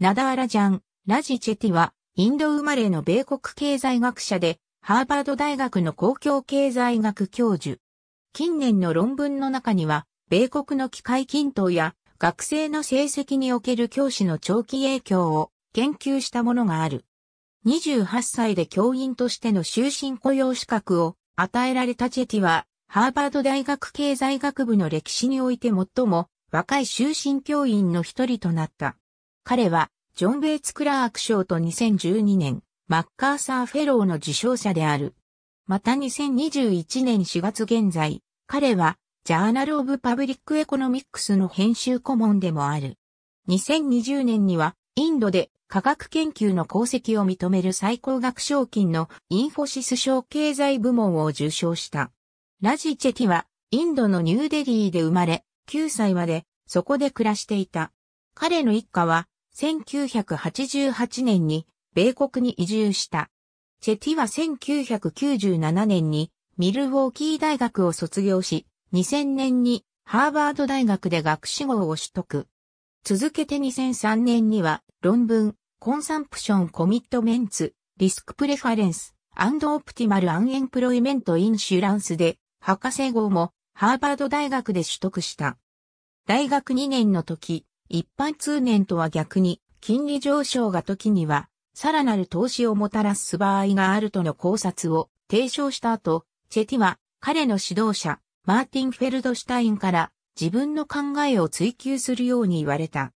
ナダーラジャン、ラジチェティは、インド生まれの米国経済学者で、ハーバード大学の公共経済学教授。近年の論文の中には、米国の機械均等や学生の成績における教師の長期影響を研究したものがある。28歳で教員としての終身雇用資格を与えられたチェティは、ハーバード大学経済学部の歴史において最も若い終身教員の一人となった。彼はジョン・ベイツ・クラーク賞と2012年、マッカーサー・フェローの受賞者である。また2021年4月現在、彼は、ジャーナル・オブ・パブリック・エコノミックスの編集顧問でもある。2020年には、インドで科学研究の功績を認める最高額賞金のインフォシス賞経済部門を受賞した。ラジ・チェティは、インドのニューデリーで生まれ、9歳まで、そこで暮らしていた。彼の一家は、1988年に米国に移住した。チェティは1997年にミルウォーキー大学を卒業し、2000年にハーバード大学で学士号を取得。続けて2003年には論文、コンサンプションコミットメンツ、リスクプレファレンス、アンドオプティマルアンエンプロイメントインシュランスで博士号もハーバード大学で取得した。大学2年の時、一般通年とは逆に、金利上昇が時には、さらなる投資をもたらす場合があるとの考察を提唱した後、チェティは彼の指導者、マーティン・フェルドシュタインから自分の考えを追求するように言われた。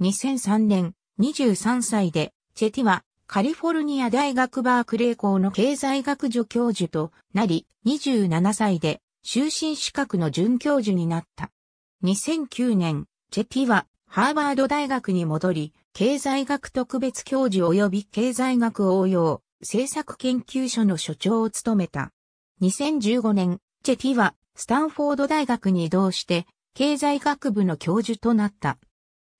2003年、23歳で、チェティはカリフォルニア大学バークレー校の経済学助教授となり、27歳で終身資格の准教授になった。2009年、チェティはハーバード大学に戻り、経済学特別教授及び経済学応用政策研究所の所長を務めた。2015年、チェティはスタンフォード大学に移動して、経済学部の教授となった。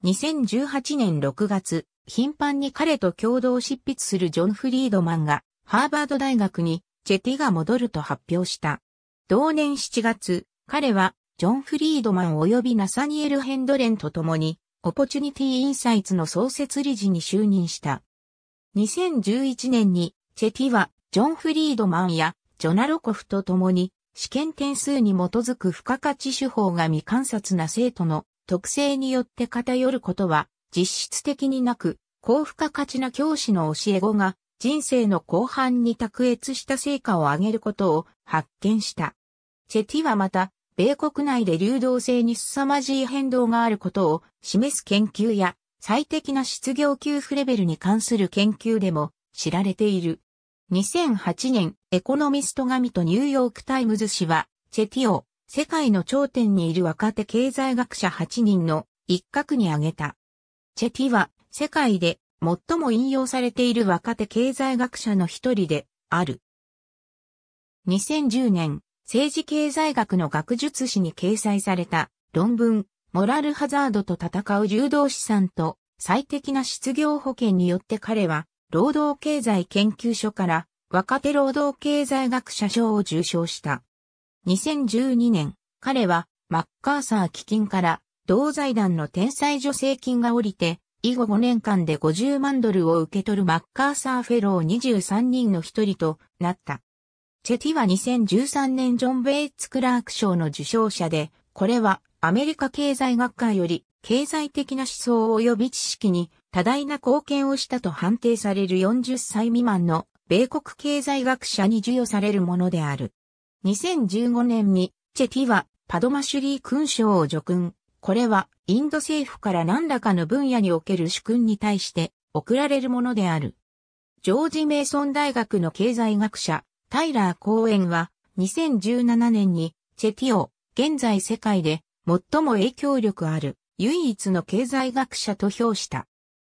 2018年6月、頻繁に彼と共同執筆するジョン・フリードマンが、ハーバード大学にチェティが戻ると発表した。同年7月、彼はジョン・フリードマン及びナサニエル・ヘンドレンと共に、オポチュニティ・インサイツの創設理事に就任した。2011年に、チェティは、ジョン・フリードマンや、ジョナロコフと共に、試験点数に基づく付加価値手法が未観察な生徒の特性によって偏ることは実質的になく、高付加価値な教師の教え子が人生の後半に卓越した成果を上げることを発見した。チェティはまた米国内で流動性に凄まじい変動があることを示す研究や、最適な失業給付レベルに関する研究でも知られている。2008年、エコノミスト紙とニューヨークタイムズ紙は、チェティを世界の頂点にいる若手経済学者8人の一角に挙げた。チェティは世界で最も引用されている若手経済学者の一人である。2010年、政治経済学の学術誌に掲載された論文、モラルハザードと戦う柔道資産と最適な失業保険によって彼は、労働経済研究所から若手労働経済学者賞を受賞した。2012年、彼はマッカーサー基金から同財団の天才助成金が降りて、以後5年間で50万ドルを受け取るマッカーサーフェロー23人の一人となった。チェティは2013年ジョン・ベイツ・クラーク賞の受賞者で、これはアメリカ経済学会より経済的な思想及び知識に多大な貢献をしたと判定される40歳未満の米国経済学者に授与されるものである。2015年にチェティはパドマシュリー勲章を叙勲。これはインド政府から何らかの分野における主君に対して贈られるものである。ジョージ・メイソン大学の経済学者、タイラー・公演は2017年にチェティオ、現在世界で最も影響力ある唯一の経済学者と評した。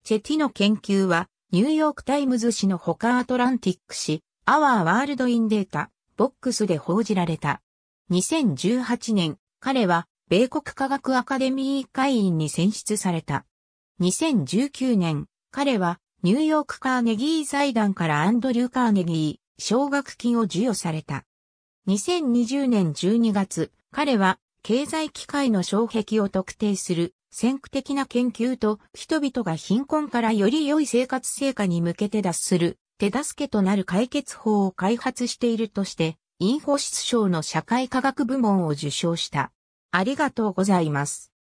チェティの研究はニューヨークタイムズ紙のほかアトランティック紙、アワーワールドインデータ、ボックスで報じられた。2018年、彼は米国科学アカデミー会員に選出された。2019年、彼はニューヨークカーネギー財団からアンドリュー・カーネギー、奨学金を授与された。2020年12月、彼は経済機会の障壁を特定する先駆的な研究と人々が貧困からより良い生活成果に向けて脱する手助けとなる解決法を開発しているとして、インフォ室賞の社会科学部門を受賞した。ありがとうございます。